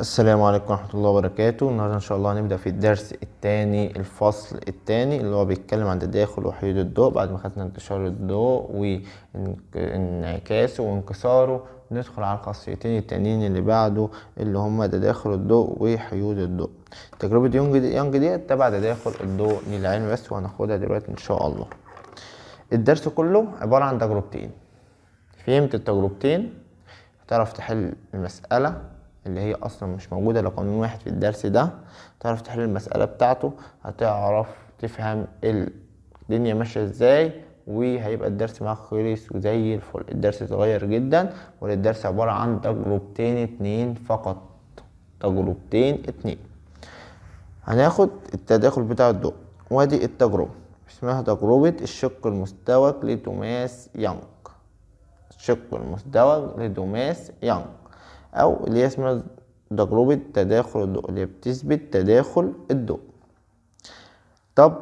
السلام عليكم ورحمة الله وبركاته النهاردة إن شاء الله هنبدأ في الدرس التاني الفصل التاني اللي هو بيتكلم عن تداخل وحدود الضوء بعد ما خدنا انتشار الضوء وانعكاسه وانكساره ندخل على الخاصيتين التانيين اللي بعده اللي هما تداخل الضوء وحيود الضوء تجربة يونج دي يونج ديت تبع تداخل الضوء للعين بس وهناخدها دلوقتي إن شاء الله الدرس كله عبارة عن تجربتين فهمت التجربتين هتعرف تحل المسألة اللي هي اصلا مش موجوده الا قانون واحد في الدرس ده تعرف تحل المساله بتاعته هتعرف تفهم الدنيا ماشيه ازاي وهيبقى الدرس معاك خلص وزي الفل الدرس صغير جدا والدرس عباره عن تجربتين اتنين فقط تجربتين اتنين هناخد التداخل بتاع الضوء وادي التجربه اسمها تجربه الشق المستوك لتوماس يانج الشق المزدوج لتوماس يانج أو اللي هي اسمها تجربة تداخل الضوء اللي بتثبت تداخل الضوء طب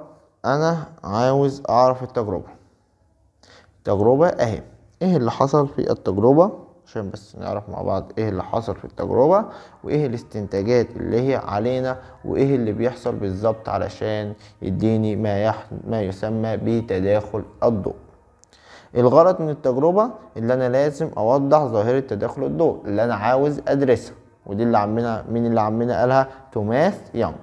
أنا عاوز أعرف التجربة التجربة أهي إيه اللي حصل في التجربة عشان بس نعرف مع بعض إيه اللي حصل في التجربة وإيه الاستنتاجات اللي هي علينا وإيه اللي بيحصل بالظبط علشان يديني ما, يح... ما يسمى بتداخل الضوء الغرض من التجربه اللي انا لازم اوضح ظاهره تداخل الضوء اللي انا عاوز ادرسها ودي اللي عمنا مين اللي عمنا قالها توماس يونغ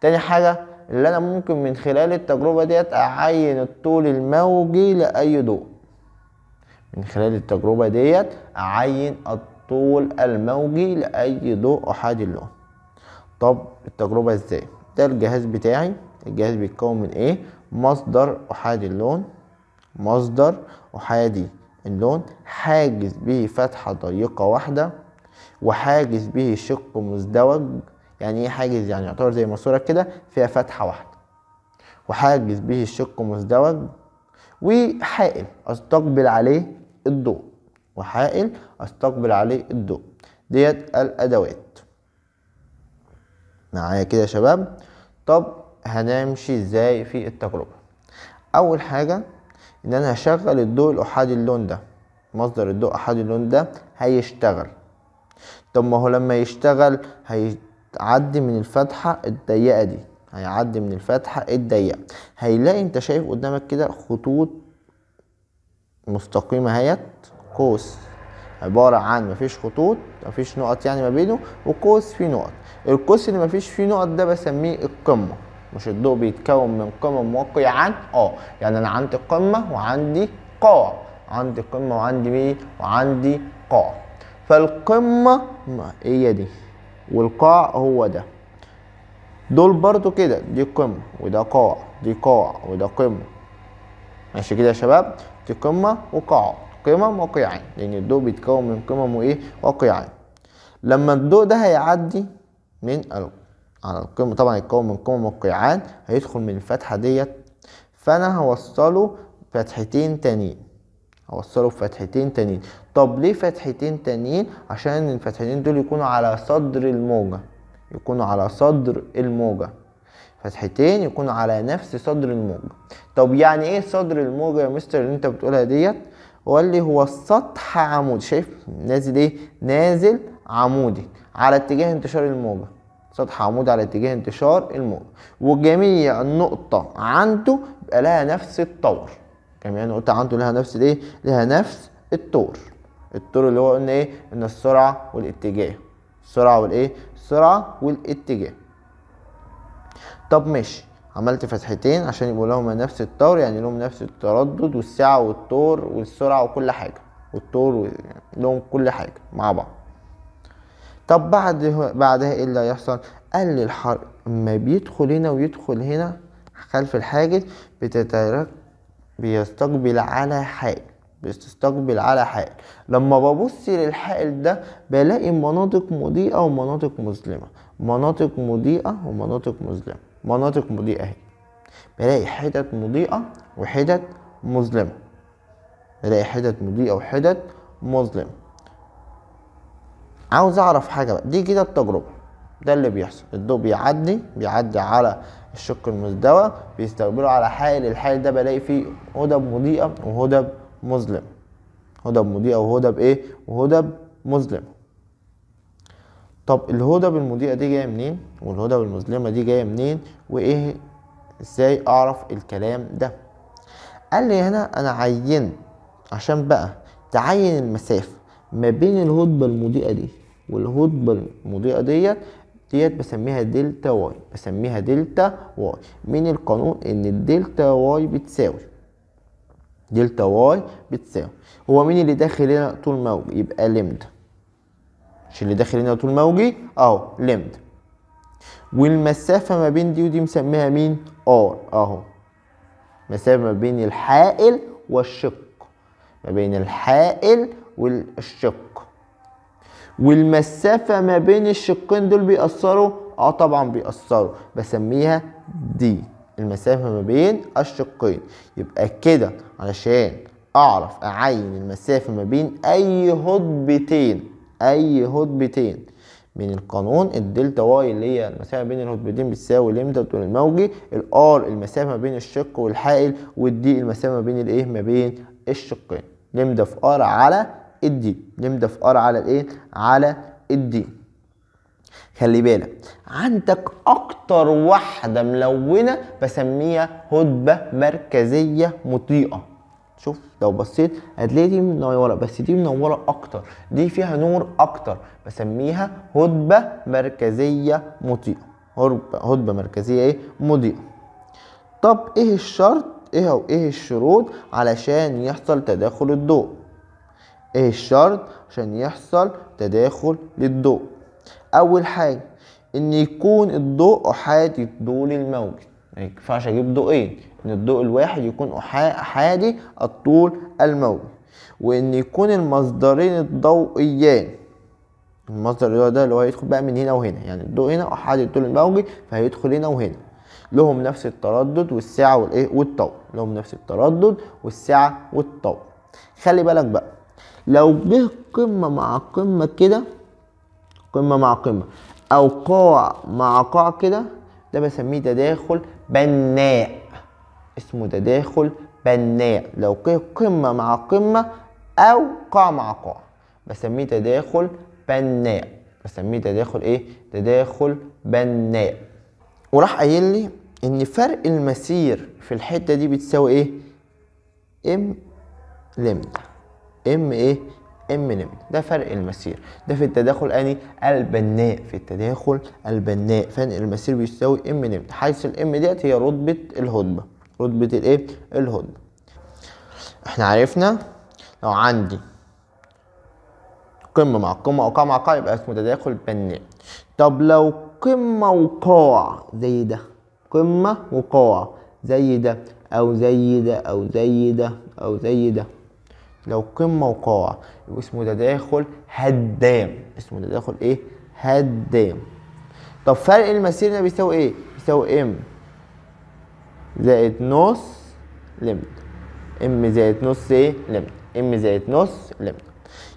تاني حاجه اللي انا ممكن من خلال التجربه ديت اعين الطول الموجي لاي ضوء من خلال التجربه ديت اعين الطول الموجي لاي ضوء احادي اللون طب التجربه ازاي ده الجهاز بتاعي الجهاز بيتكون من ايه مصدر احادي اللون مصدر أحادي اللون حاجز به فتحة ضيقة واحدة وحاجز به شق مزدوج يعني ايه حاجز يعني يعتبر زي ماسورة كده فيها فتحة واحدة وحاجز به الشق مزدوج وحائل استقبل عليه الضوء وحائل استقبل عليه الضوء ديت الادوات معايا كده يا شباب طب هنمشي ازاي في التجربة اول حاجة ان انا هشغل الضوء الاحادي اللون ده مصدر الضوء احادي اللون ده هيشتغل طب ما هو لما يشتغل هيعدي من الفتحة الضيقة دي هيعدي من الفتحة الضيقة هيلاقي انت شايف قدامك كده خطوط مستقيمة اهيت قوس عبارة عن مفيش خطوط مفيش نقط يعني ما بينه وقوس فيه نقط القوس اللي مفيش فيه نقط ده بسميه القمة مش الضوء بيتكون من قمم وقيعان اه يعني انا عندي قمه وعندي قاع عندي قمه وعندي مين وعندي قاع فالقمه هي دي والقاع هو ده دول برضو كده دي قمه وده قاع دي قاع وده قمه ماشي كده يا شباب دي قمه وقاع قمم وقيعان لان الضوء بيتكون من قمم وايه وقيعان لما الضوء ده هيعدي من القاع على القمة طبعا يتكون من قمم القيعان هيدخل من الفتحة ديت فأنا هوصله فتحتين تانيين هوصله فتحتين تانيين طب ليه فتحتين تانيين عشان الفتحتين دول يكونوا على صدر الموجة يكونوا على صدر الموجة فتحتين يكونوا على نفس صدر الموجة طب يعني ايه صدر الموجة يا مستر اللي انت بتقولها ديت اللي هو السطح عمودي شايف نازل ايه نازل عمودي على اتجاه انتشار الموجة سطح عمود على اتجاه انتشار الموج وجميع النقطة عنده يبقى لها نفس الطور جميع النقطة عنده لها نفس الايه؟ لها نفس الطور الطور اللي هو قلنا ايه؟ ان السرعة والاتجاه السرعة والايه؟ السرعة والاتجاه طب ماشي عملت فتحتين عشان يبقوا لهم نفس الطور يعني لهم نفس التردد والسعة والطور والسرعة وكل حاجة والطور و... يعني لهم كل حاجة مع بعض طب بعد بعدها ايه اللي هيحصل قل الحرق ما بيدخل هنا ويدخل هنا خلف الحاجز بتترك بيستقبل على حائل بيستقبل على حائل لما ببص للحائل ده بلاقي مناطق مضيئة ومناطق مظلمة مناطق مضيئة ومناطق مظلمة مناطق مضيئة اهي بلاقي حتت مضيئة وحتت مظلمة بلاقي حتت مضيئة وحتت مظلمة عاوز اعرف حاجه بقى دي كده التجربه ده اللي بيحصل الضوء بيعدي بيعدي على الشق المزدوى بيستقبله على حائل الحائل ده بلاقي فيه هدب مضيئه وهدب مظلم هدب مضيئه وهدب ايه وهدب مظلم طب الهدب المضيئه دي جايه منين والهدب المظلمه دي جايه منين وايه ازاي اعرف الكلام ده قال لي هنا انا عينت عشان بقى تعين المسافه ما بين الهضبة المضيئة دي والهضبة المضيئة ديت ديت بسميها دلتا واي بسميها دلتا واي من القانون ان الدلتا واي بتساوي دلتا واي بتساوي هو مين اللي داخل هنا طول موجي يبقى لمدا مش اللي داخل هنا طول موجي اهو لمدا والمسافة ما بين دي ودي مسميها مين ار اهو مسافة ما بين الحائل والشق ما بين الحائل والشق والمسافة ما بين الشقين دول بيأثروا اه طبعا بيأثروا بسميها دي المسافة ما بين الشقين يبقى كده علشان اعرف اعين المسافة ما بين اي هضبتين اي هضبتين من القانون الدلتا واي اللي هي المسافه بين الهضبتين بتساوي لامتى بتقول الموجي الار المسافه ما بين الشق والحائل والدي المسافه ما بين الايه ما بين الشقين لمده في ار على الدي نمضى في ار على الايه على الدي خلي بالك عندك اكتر واحده ملونه بسميها هدبه مركزيه مطيئه شوف لو بصيت هتلاقي دي منوره بس دي منوره اكتر دي فيها نور اكتر بسميها هدبه مركزيه مضيئه هدبه مركزيه ايه مضيئه طب ايه الشرط ايه او ايه الشروط علشان يحصل تداخل الضوء ايه الشرط عشان يحصل تداخل للضوء اول حاجه ان يكون الضوء احادي الطول الموجي مينفعش اجيب ضوئين ان الضوء الواحد يكون احادي الطول الموجي وان يكون المصدرين الضوئيان المصدر اللي هو ده اللي هو هيدخل بقى من هنا وهنا يعني الضوء هنا احادي الطول الموجي فهيدخل هنا وهنا لهم نفس التردد والسعه والطول لهم نفس التردد والسعه والطول خلي بالك بقى لو جه قمة مع قمة كده قمة مع قمة أو قاع مع قاع كده ده بسميه تداخل بناء اسمه تداخل بناء لو جه قمة مع قمة أو قاع مع قاع بسميه تداخل بناء بسميه تداخل إيه؟ تداخل بناء وراح قايل لي إن فرق المسير في الحتة دي بتساوي إيه؟ ام لمده ام ايه ام نم ده فرق المسير ده في التداخل اني البناء في التداخل البناء فرق المسير بيساوي ام نم حيث الام ديت هي رتبه الهدبه رتبه الايه الهدبه احنا عرفنا لو عندي قمه مع قمه وقاع مع قاع يبقى اسمه تداخل بناء طب لو قمه وقاع زي ده قمه وقاع زي ده او زي ده او زي ده او زي ده لو قمه وقاع يبقى اسمه تداخل هدام اسمه تداخل ايه هدام طب فرق المسير ده بيساوي ايه بيساوي ام زائد نص لمت ام زائد نص ايه لمت ام زائد نص لمت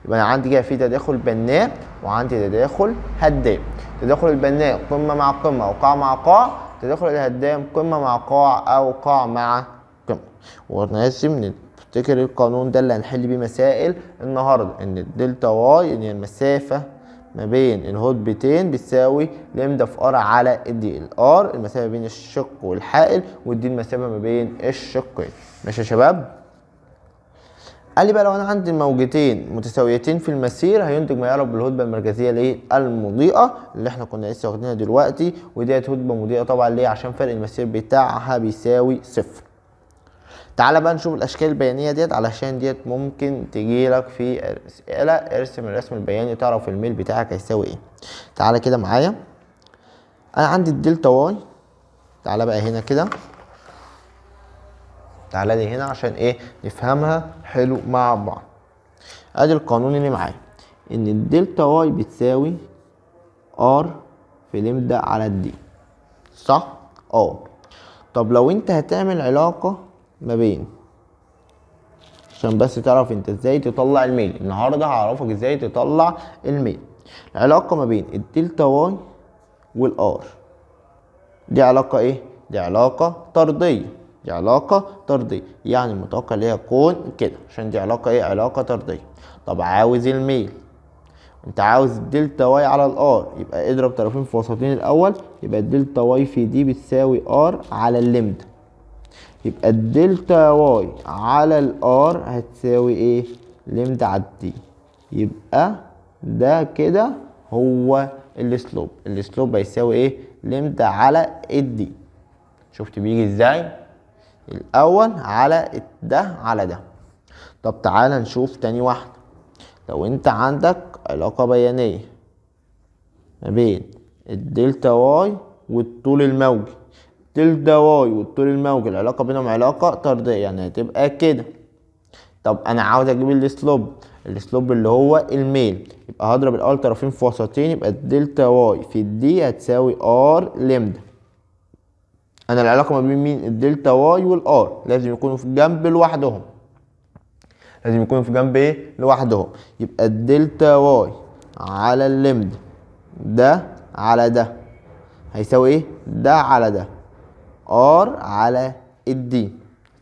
يبقى انا عندي كده في تداخل بناء وعندي تداخل هدام تداخل البناء قمه مع قمه وقاع مع قاع تداخل الهدام قمه مع قاع او قاع مع قمه ونرسم افتكر ايه القانون ده اللي هنحل بيه مسائل النهارده ان الدلتا واي ان المسافه ما بين الهدبتين بتساوي لمدة في ار على الدي ال ار المسافه بين الشق والحائل ودي المسافه ما بين الشقين ماشي يا شباب قال لي بقى لو انا عندي موجتين متساويتين في المسير هينتج ما يعرف بالهدبه المركزيه المضيئه اللي احنا كنا لسه واخدينها دلوقتي وديت هدبه مضيئه طبعا ليه عشان فرق المسير بتاعها بيساوي صفر تعال بقى نشوف الاشكال البيانيه ديت علشان ديت ممكن تجيلك في اسئله ارسم الرسم البياني تعرف الميل بتاعك هيساوي ايه تعالى كده معايا انا عندي الدلتا واي تعالى بقى هنا كده تعالى لي هنا عشان ايه نفهمها حلو مع بعض ادي القانون اللي معايا ان الدلتا واي بتساوي ار في لمدة على الدي صح اه طب لو انت هتعمل علاقه ما بين عشان بس تعرف انت ازاي تطلع الميل النهارده هعرفك ازاي تطلع الميل العلاقه ما بين الدلتا واي والار دي علاقه ايه دي علاقه طرديه دي علاقه طرديه يعني المتوقع ليها كون كده عشان دي علاقه ايه علاقه طرديه طب عاوز الميل انت عاوز الدلتا واي على الار يبقى اضرب طرفين في وسطين الاول يبقى الدلتا واي في دي بتساوي ار على اللمده يبقى الدلتا واي على الار هتساوي ايه لمدة على التي يبقى ده كده هو السلوب السلوب هيساوي ايه لمدة على الدي شفت بيجي ازاي الاول على ده على ده طب تعالى نشوف تاني واحدة لو انت عندك علاقة بيانية ما بين الدلتا واي والطول الموجي تلدا واي والطول الموجي العلاقة بينهم علاقة طردية يعني هتبقى كده طب انا عاوز اجيب السلوب السلوب اللي هو الميل يبقى هضرب الاول طرفين في وسطين يبقى الدلتا واي في الدي هتساوي ار لمدا انا العلاقه ما بين مين الدلتا واي والار لازم يكونوا في جنب لوحدهم لازم يكونوا في جنب ايه لوحدهم يبقى الدلتا واي على اللمدا ده على ده هيساوي ايه ده على ده ار على الدي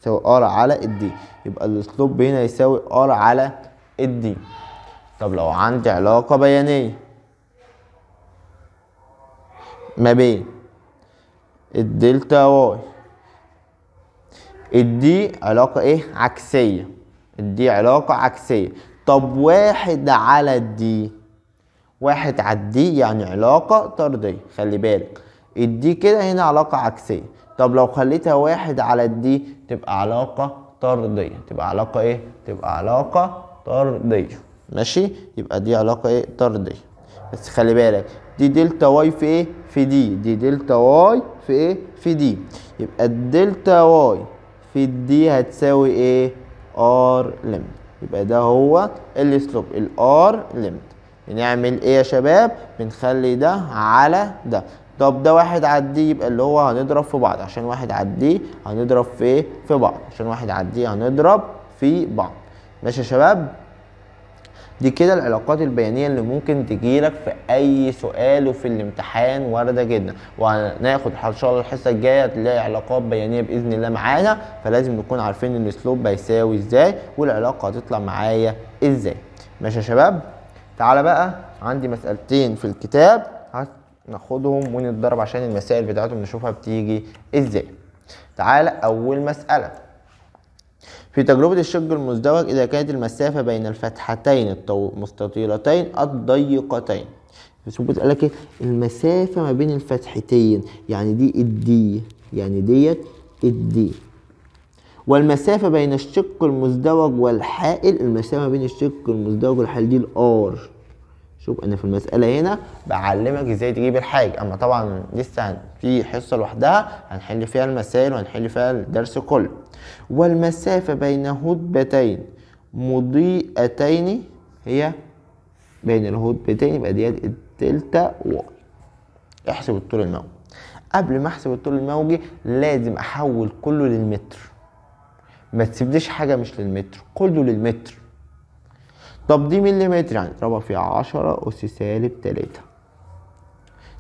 يساوي ار على الدي يبقى السلوب هنا يساوي ار على الدي طب لو عندي علاقه بيانيه ما بين الدلتا واي الدي علاقه ايه عكسيه الدي علاقه عكسيه طب واحد على الدي واحد على الدي يعني علاقه طرديه خلي بالك الدي كده هنا علاقه عكسيه طب لو خليتها واحد على الدي تبقى علاقة طردية تبقى علاقة ايه؟ تبقى علاقة طردية ماشي؟ يبقى دي علاقة ايه؟ طردية بس خلي بالك دي دلتا واي في ايه؟ في دي دي دلتا واي في ايه؟ في دي يبقى الدلتا واي في الدي هتساوي ايه؟ ار ليمت يبقى ده هو السلوب الار ليمت بنعمل ايه يا شباب؟ بنخلي ده على ده طب ده واحد عديه يبقى اللي هو هنضرب في بعض عشان واحد عديه هنضرب في ايه في بعض عشان واحد عديه هنضرب في بعض ماشي يا شباب دي كده العلاقات البيانية اللي ممكن تجيلك في أي سؤال وفي الامتحان واردة جدا وهناخد إن شاء الله الحصة الجاية هتلاقي علاقات بيانية بإذن الله معانا فلازم نكون عارفين إن السلوب هيساوي إزاي والعلاقة هتطلع معايا إزاي ماشي يا شباب تعالى بقى عندي مسألتين في الكتاب ناخدهم ونتدرب عشان المسائل بتاعتهم نشوفها بتيجي ازاي تعال اول مسألة في تجربة الشق المزدوج إذا كانت المسافة بين الفتحتين المستطيلتين الضيقتين هو قال لك إيه؟ المسافة ما بين الفتحتين يعني دي الدي يعني ديت الدي والمسافة بين الشق المزدوج والحائل المسافة ما بين الشق المزدوج والحائل دي الار شوف ان في المساله هنا بعلمك ازاي تجيب الحاجه اما طبعا لسه في حصه لوحدها هنحل فيها المسائل وهنحل فيها الدرس كله والمسافه بين هدبتين مضيئتين هي بين الهدبتين يبقى ديت الدلتا واي احسب الطول الموجي قبل ما احسب الطول الموجي لازم احول كله للمتر ما تسيبليش حاجه مش للمتر كله للمتر طب دي مليمتر يعني اضربها في عشرة أس سالب تلاتة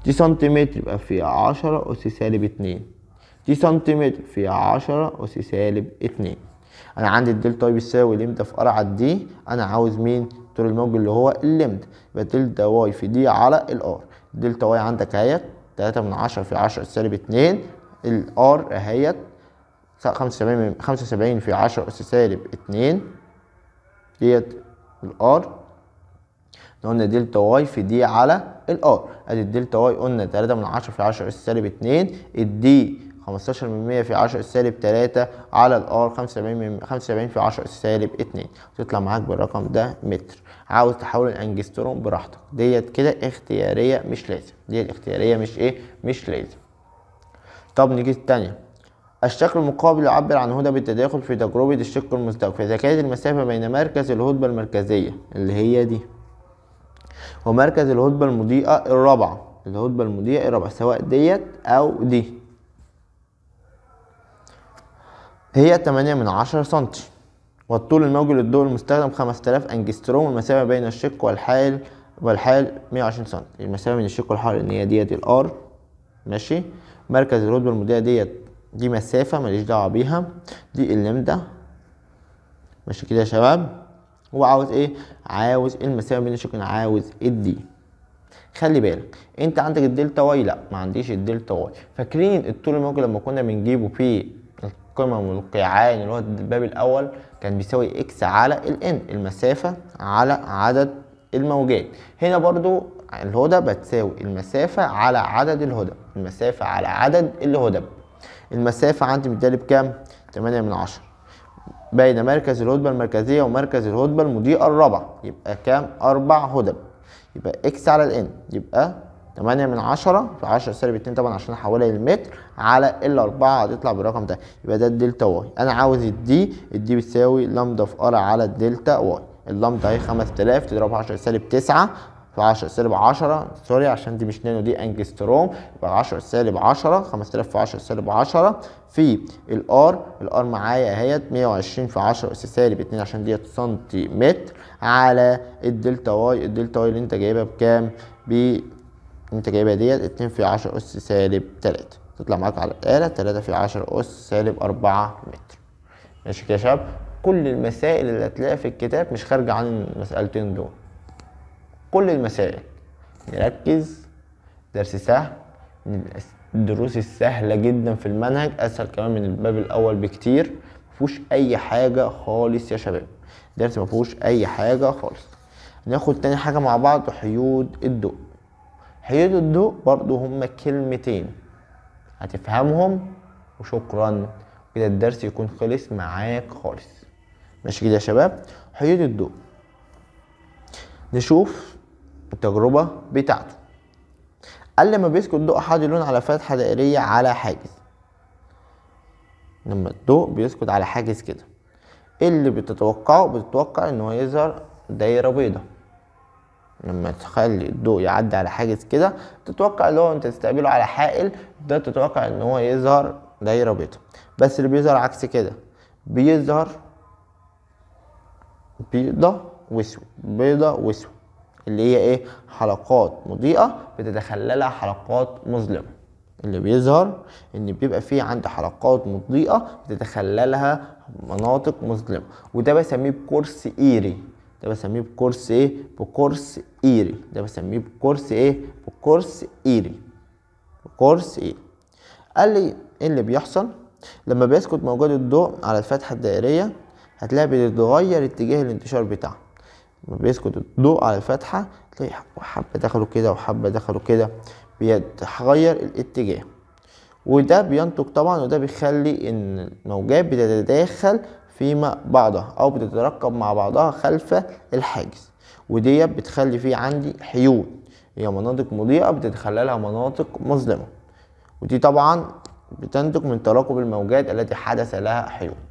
دي سنتيمتر يبقى في عشرة أس سالب اتنين دي سنتيمتر في عشرة أس سالب اتنين أنا عندي الدلتا واي طيب بيساوي لمدة في قرعة دي أنا عاوز مين؟ طول الموج اللي هو اللمدة يبقى دلتا واي في دي على الآر دلتا واي عندك أهيت تلاتة من عشرة في عشرة سالب اتنين الآر أهيت خمسة وسبعين في عشرة أس سالب اتنين ديت الار قلنا دلتا واي في دي على الار ادي الدلتا واي قلنا 3 من 10 في 10 اس سالب 2 الدي 15% في 10 اس سالب 3 على الار 75 75 في 10 اس سالب 2 تطلع معاك بالرقم ده متر عاوز تحول الانجستروم براحتك ديت كده اختياريه مش لازم ديت اختياريه مش ايه مش لازم طب نيجي الثانيه الشكل المقابل يعبر عن هدى بالتداخل في تجربة الشق المستوي فإذا كانت المسافة بين مركز الهدبة المركزية اللي هي دي ومركز الهدبة المضيئة الرابعة الهدبة المضيئة الرابعة سواء ديت أو دي هي تمانية من عشرة سنتي والطول الموجي للضوء المستخدم خمسة آلاف أنجستروم والمسافة بين الشق والحائل والحائل مية وعشرين سنتي المسافة بين الشق والحائل إن هي ديت الآر ماشي مركز الهدبة المضيئة ديت دي مسافة ماليش دعوة بيها دي اللمدة ماشي كده يا شباب هو عاوز ايه عاوز المسافة بين الشقين عاوز الدي خلي بالك انت عندك الدلتا واي لا ما عنديش الدلتا واي فاكرين الطول الموجي لما كنا بنجيبه في القمم والقيعان اللي هو الباب الاول كان بيساوي اكس على الان المسافه على عدد الموجات هنا برضو الهدى بتساوي المسافه على عدد الهدى المسافه على عدد الهدى المسافة عندي مديها بكام؟ 8 من 10 بين مركز الهدبة المركزية ومركز الهدبة المضيئة الرابعة يبقى كام؟ أربع هدب يبقى إكس على الإن يبقى 8 من 10 في 10 سالب 2 طبعا عشان احولها للمتر على ال 4 هتطلع بالرقم ده يبقى ده الدلتا واي انا عاوز الدي الدي بتساوي لامدا في ار على الدلتا واي اللامدا هي 5000 تضرب 10 سالب 9 في 10 سالب 10 سوري عشان دي مش نانو دي انجستروم يبقى 10 سالب 10 5000 في 10 سالب 10 في الار الار معايا اهيت 120 في 10 اس سالب 2 عشان ديت سنتيمتر على الدلتا واي الدلتا واي اللي انت جايبها بكام؟ ب انت جايبها ديت 2 في 10 اس سالب 3 تطلع معاك على الآلة 3 في 10 أس سالب 4 متر ماشي كده يا شباب كل المسائل اللي هتلاقيها في الكتاب مش خارجة عن المسألتين دول كل المسائل نركز درس سهل من الدروس السهلة جدا في المنهج أسهل كمان من الباب الأول بكتير مفهوش أي حاجة خالص يا شباب درس مفهوش أي حاجة خالص ناخد تاني حاجة مع بعض حيود الضوء حيود الضوء برضو هما كلمتين هتفهمهم وشكرا كده الدرس يكون خلص معاك خالص ماشي كده يا شباب حيود الضوء نشوف التجربة بتاعته قال لما بيسكت ضوء لون على فتحة دائرية على حاجز لما الضوء بيسكت على حاجز كده إيه اللي بتتوقعه بتتوقع انه يظهر دايرة بيضاء لما تخلي الضوء يعدي على حاجز كده تتوقع اللي هو انت تستقبله على حائل ده تتوقع ان هو يظهر دايرة بيضاء بس اللي بيظهر عكس كده بيظهر بيضة واسود بيضة واسود اللي هي ايه حلقات مضيئه بتتخللها حلقات مظلمه اللي بيظهر ان بيبقى فيه عند حلقات مضيئه بتتخللها مناطق مظلمه وده بسميه بكورس ايري ده بسميه بكورس ايه بكورس ايري ده بسميه بكورس ايه بكورس ايري بكورس ايه قال لي ايه اللي بيحصل لما بيسكت موجات الضوء على الفتحه الدائريه هتلاقي بتتغير اتجاه الانتشار بتاعها لما بيسكت الضوء على الفتحة تلاقي حبة دخلوا كده وحبة دخلوا كده بيتغير الاتجاه وده بينتج طبعا وده بيخلي ان الموجات بتتداخل فيما بعضها او بتتركب مع بعضها خلف الحاجز ودي بتخلي فيه عندي حيود هي مناطق مضيئة بتتخللها مناطق مظلمة ودي طبعا بتنتج من تراكم الموجات التي حدث لها حيود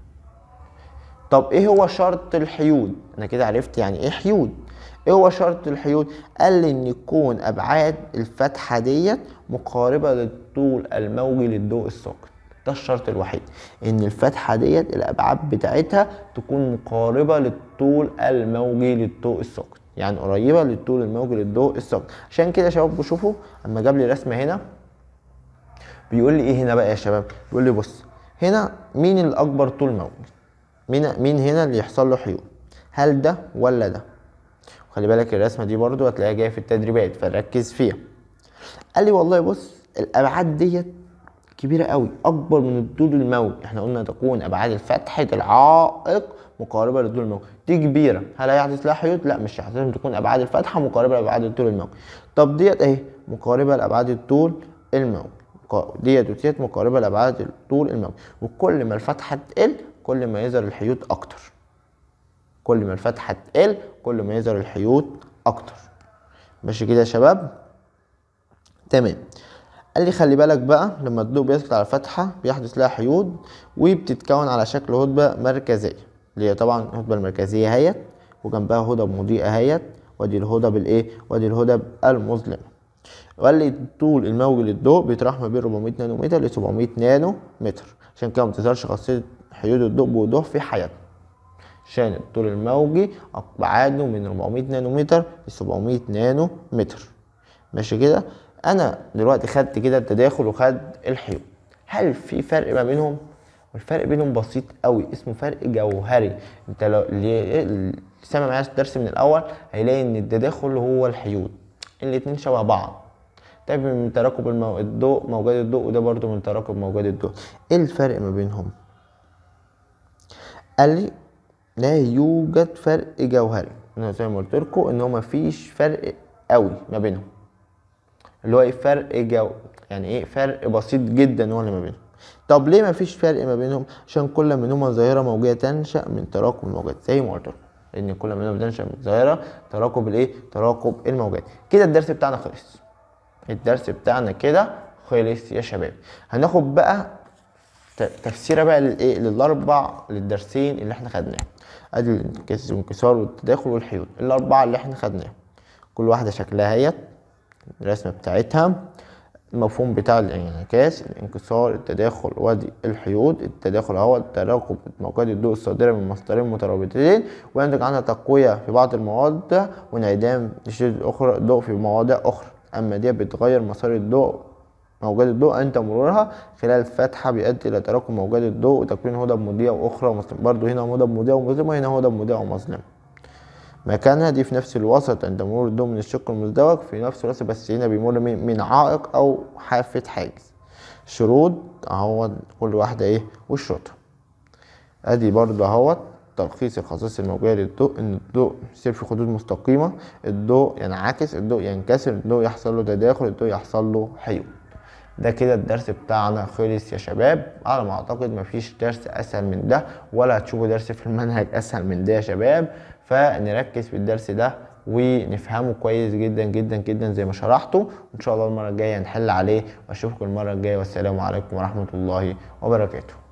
طب ايه هو شرط الحيود انا كده عرفت يعني ايه حيود ايه هو شرط الحيود قال لي ان يكون ابعاد الفتحه ديت مقاربه للطول الموجي للضوء الساقط ده الشرط الوحيد ان الفتحه ديت الابعاد بتاعتها تكون مقاربه للطول الموجي للضوء الساقط يعني قريبه للطول الموجي للضوء الساقط عشان كده يا شباب بشوفوا اما جاب لي رسمه هنا بيقول لي ايه هنا بقى يا شباب بيقول لي بص هنا مين الاكبر طول موجي مين مين هنا اللي يحصل له حيوط هل ده ولا ده خلي بالك الرسمه دي برضو هتلاقيها جايه في التدريبات فركز فيها قال لي والله بص الابعاد ديت كبيره قوي اكبر من الطول الموي احنا قلنا تكون ابعاد الفتحه العائق مقاربه للطول الموي دي كبيره هل هيحدث لها حيوط لا مش هيحدث تكون ابعاد الفتحه مقاربه لابعاد الطول الموي طب ديت اهي مقاربه لابعاد الطول الموي ديت وديت مقاربه لابعاد الطول الموي وكل ما الفتحه تقل كل ما يظهر الحيوط اكتر كل ما الفتحه تقل كل ما يظهر الحيوط اكتر ماشي كده يا شباب تمام قال لي خلي بالك بقى لما الضوء بيسقط على الفتحه بيحدث لها حيوط وبتتكون على شكل هضبه مركزيه اللي هي طبعا الهضبه المركزيه اهيت وجنبها هدب مضيئه اهيت وادي الهضب الايه وادي الهضب المظلمه وقال لي طول الموج للضوء بيتراوح ما بين 400 نانومتر ل 700 نانومتر عشان كده ما بتظهرش خاصيه حدود الضوء بوضوح في حياتنا عشان الطول الموجي أبعاده من 400 نانومتر ل 700 نانومتر ماشي كده أنا دلوقتي خدت كده التداخل وخد الحيود هل في فرق ما بينهم؟ والفرق بينهم بسيط قوي اسمه فرق جوهري انت لو اللي سامع معايا الدرس من الاول هيلاقي ان التداخل هو الحيود الاتنين شبه بعض ده طيب، من تراكب الضوء موجات الضوء وده برضو من تراكب موجات الضوء ايه الفرق ما بينهم قال لي لا يوجد فرق جوهري انا زي ما قلت لكم ان هو مفيش فرق قوي ما بينهم اللي هو ايه فرق جو يعني ايه فرق بسيط جدا هو اللي ما بينهم طب ليه مفيش فرق ما بينهم عشان كل منهما ظاهره موجيه تنشا من تراكم الموجات زي ما قلت لكم لان كل منهم بتنشا من ظاهره تراكم الايه تراكم الموجات كده الدرس بتاعنا خلص الدرس بتاعنا كده خلص يا شباب هناخد بقى تفسيره بقى للايه للاربع للدرسين اللي احنا خدناهم ادي الانكسار والتداخل والحيوط الاربعه اللي احنا خدناهم كل واحده شكلها اهيت الرسمه بتاعتها المفهوم بتاع الانعكاس الانكسار التداخل وادي الحيود التداخل هو تراكم موجات الضوء الصادره من مصدرين مترابطين وينتج عنها تقويه في بعض المواضع وانعدام لشدة اخرى ضوء في مواضع اخرى اما دي بتغير مسار الضوء موجات الضوء أنت مرورها خلال فتحة بيؤدي إلى تراكم موجات الضوء وتكوين هدب مضيئة وأخرى ومظلمة برضه هنا هدب مضيئة ومظلمة هنا هدب مضيء ومظلمة مكانها دي في نفس الوسط عند مرور الضوء من الشق المزدوج في نفس الوسط بس هنا بيمر من عائق أو حافة حاجز شروط أهو كل واحدة إيه وشروطها أدي برضه أهوت تلخيص الخصائص الموجودة للضوء إن الضوء يصير في خدود مستقيمة الضوء ينعكس الضوء ينكسر الضوء يحصل له تداخل الضوء يحصل له حيوب ده كده الدرس بتاعنا خلص يا شباب على ما اعتقد مفيش درس اسهل من ده ولا هتشوفوا درس في المنهج اسهل من ده يا شباب فنركز في الدرس ده ونفهمه كويس جدا جدا جدا زي ما شرحته وان شاء الله المره الجايه نحل عليه واشوفكم المره الجايه والسلام عليكم ورحمه الله وبركاته